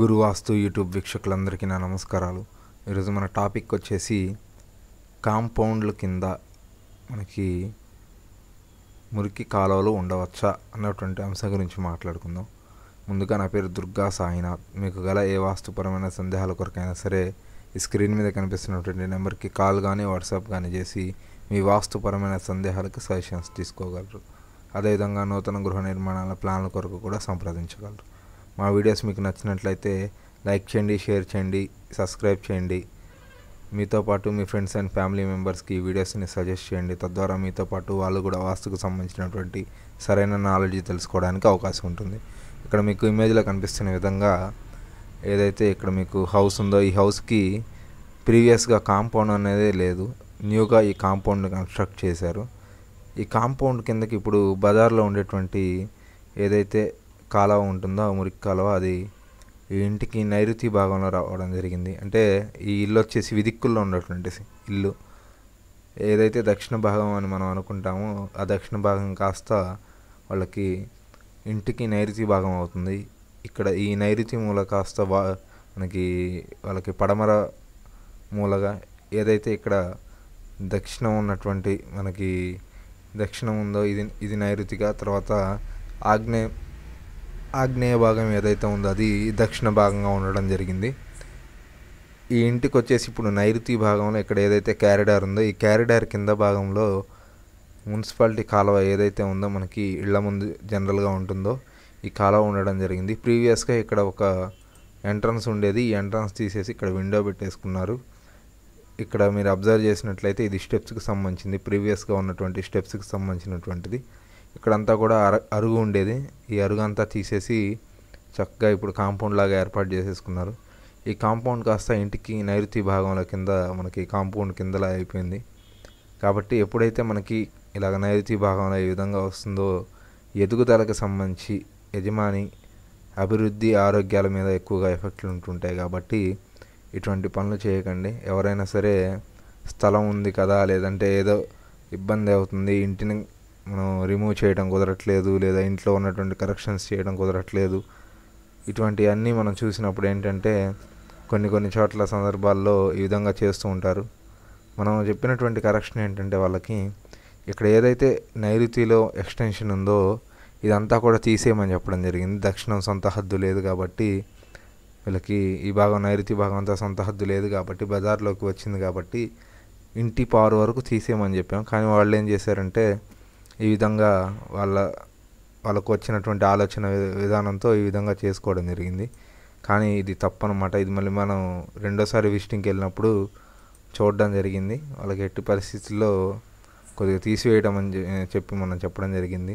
గురువాస్తు YouTube వీక్షకులందరికీ నా నమస్కారాలు ఈరోజు మన టాపిక్ వచ్చేసి కాంపౌండ్ల కింద మనకి మురికి కాలువలు ఉండవచ్చా అన్నటువంటి అంశం గురించి మాట్లాడుకుందాం ముందుగా నా పేరు దుర్గా సాయినాథ్ మీకు గల ఏ వాస్తుపరమైన సందేహాల కొరకైనా సరే ఈ స్క్రీన్ మీద కనిపిస్తున్నటువంటి నెంబర్కి కాల్ కానీ వాట్సాప్ కానీ చేసి మీ వాస్తుపరమైన సందేహాలకు సజెషన్స్ తీసుకోగలరు అదేవిధంగా నూతన గృహ నిర్మాణాల ప్లాన్ల కొరకు కూడా సంప్రదించగలరు మా వీడియోస్ మీకు నచ్చినట్లయితే లైక్ చేయండి షేర్ చేయండి సబ్స్క్రైబ్ చేయండి మీతో పాటు మీ ఫ్రెండ్స్ అండ్ ఫ్యామిలీ మెంబర్స్కి ఈ వీడియోస్ని సజెస్ట్ చేయండి తద్వారా మీతో పాటు వాళ్ళు కూడా వాస్తుకు సంబంధించినటువంటి సరైన నాలెడ్జ్ తెలుసుకోవడానికి అవకాశం ఉంటుంది ఇక్కడ మీకు ఇమేజ్లో కనిపిస్తున్న విధంగా ఏదైతే ఇక్కడ మీకు హౌస్ ఉందో ఈ హౌస్కి ప్రీవియస్గా కాంపౌండ్ అనేది లేదు న్యూగా ఈ కాంపౌండ్ కన్స్ట్రక్ట్ చేశారు ఈ కాంపౌండ్ కిందకి ఇప్పుడు బజార్లో ఉండేటువంటి ఏదైతే కాలువ ఉంటుందో ఆ మురికి కాలువ అది ఈ ఇంటికి నైరుతి భాగంలో రావడం జరిగింది అంటే ఈ ఇల్లు వచ్చేసి విదిక్కుల్లో ఉన్నటువంటి ఇల్లు ఏదైతే దక్షిణ భాగం అని మనం అనుకుంటామో ఆ దక్షిణ భాగం కాస్త వాళ్ళకి ఇంటికి నైరుతి భాగం అవుతుంది ఇక్కడ ఈ నైరుతి మూల కాస్త వా మనకి వాళ్ళకి పడమర మూలగా ఏదైతే ఇక్కడ దక్షిణం ఉన్నటువంటి మనకి దక్షిణం ఉందో ఇది ఇది నైరుతిగా తర్వాత ఆగ్నేయ ఆగ్నేయ భాగం ఏదైతే ఉందో అది దక్షిణ భాగంగా ఉండడం జరిగింది ఈ ఇంటికి వచ్చేసి ఇప్పుడు నైరుతి భాగంలో ఇక్కడ ఏదైతే క్యారిడార్ ఉందో ఈ క్యారిడార్ కింద భాగంలో మున్సిపాలిటీ కాలువ ఏదైతే ఉందో మనకి ఇళ్ల ముందు జనరల్గా ఉంటుందో ఈ కాలువ ఉండడం జరిగింది ప్రీవియస్గా ఇక్కడ ఒక ఎంట్రన్స్ ఉండేది ఈ ఎంట్రన్స్ తీసేసి ఇక్కడ విండో పెట్టేసుకున్నారు ఇక్కడ మీరు అబ్జర్వ్ చేసినట్లయితే ఇది స్టెప్స్కి సంబంధించింది ప్రీవియస్గా ఉన్నటువంటి స్టెప్స్కి సంబంధించినటువంటిది ఇక్కడంతా కూడా అరుగు ఉండేది ఈ అరుగు అంతా తీసేసి చక్కగా ఇప్పుడు కాంపౌండ్ లాగా ఏర్పాటు చేసేసుకున్నారు ఈ కాంపౌండ్ కాస్త ఇంటికి నైరుతి భాగంలో కింద మనకి కాంపౌండ్ కిందలా అయిపోయింది కాబట్టి ఎప్పుడైతే మనకి ఇలాగ నైరుతి భాగంలో ఏ విధంగా వస్తుందో ఎదుగుదలకు సంబంధించి యజమాని అభివృద్ధి ఆరోగ్యాల మీద ఎక్కువగా ఎఫెక్ట్లు ఉంటుంటాయి కాబట్టి ఇటువంటి పనులు చేయకండి ఎవరైనా సరే స్థలం ఉంది కదా లేదంటే ఏదో ఇబ్బంది అవుతుంది ఇంటిని మనం రిమూవ్ చేయడం కుదరట్లేదు లేదా ఇంట్లో ఉన్నటువంటి కరెక్షన్స్ చేయడం కుదరట్లేదు ఇటువంటివన్నీ మనం చూసినప్పుడు ఏంటంటే కొన్ని కొన్ని చోట్ల సందర్భాల్లో ఈ విధంగా చేస్తూ ఉంటారు మనం చెప్పినటువంటి కరెక్షన్ ఏంటంటే వాళ్ళకి ఇక్కడ ఏదైతే నైరుతిలో ఎక్స్టెన్షన్ ఉందో ఇదంతా కూడా తీసేయమని చెప్పడం జరిగింది దక్షిణం సొంత హద్దు లేదు కాబట్టి వీళ్ళకి ఈ భాగం నైరుతి భాగం అంతా సొంత హద్దు లేదు కాబట్టి బజార్లోకి వచ్చింది కాబట్టి ఇంటి పారు వరకు తీసేయమని చెప్పాం కానీ వాళ్ళు ఏం చేశారంటే ఈ విధంగా వాళ్ళ వాళ్ళకు వచ్చినటువంటి ఆలోచన విధానంతో ఈ విధంగా చేసుకోవడం జరిగింది కానీ ఇది తప్పనమాట ఇది మళ్ళీ మనం రెండోసారి విజిటింగ్కి వెళ్ళినప్పుడు చూడడం జరిగింది వాళ్ళకి ఎట్టి పరిస్థితుల్లో కొద్దిగా తీసివేయడం అని చెప్పి మనం చెప్పడం జరిగింది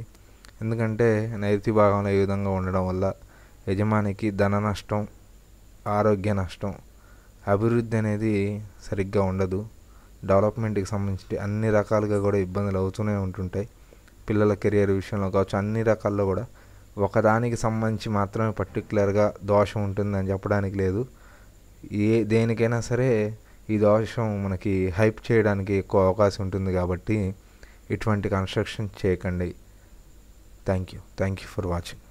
ఎందుకంటే నైరుతి భాగంలో ఈ విధంగా ఉండడం వల్ల యజమానికి ధన నష్టం ఆరోగ్య నష్టం అభివృద్ధి అనేది సరిగ్గా ఉండదు డెవలప్మెంట్కి సంబంధించి అన్ని రకాలుగా కూడా ఇబ్బందులు అవుతూనే ఉంటుంటాయి పిల్లల కెరియర్ విషయంలో కావచ్చు అన్ని రకాల్లో కూడా ఒకదానికి సంబంధించి మాత్రమే పర్టికులర్గా దోషం ఉంటుందని చెప్పడానికి లేదు ఏ దేనికైనా సరే ఈ దోషం మనకి హైప్ చేయడానికి ఎక్కువ అవకాశం ఉంటుంది కాబట్టి ఇటువంటి కన్స్ట్రక్షన్ చేయకండి thank you thank you for watching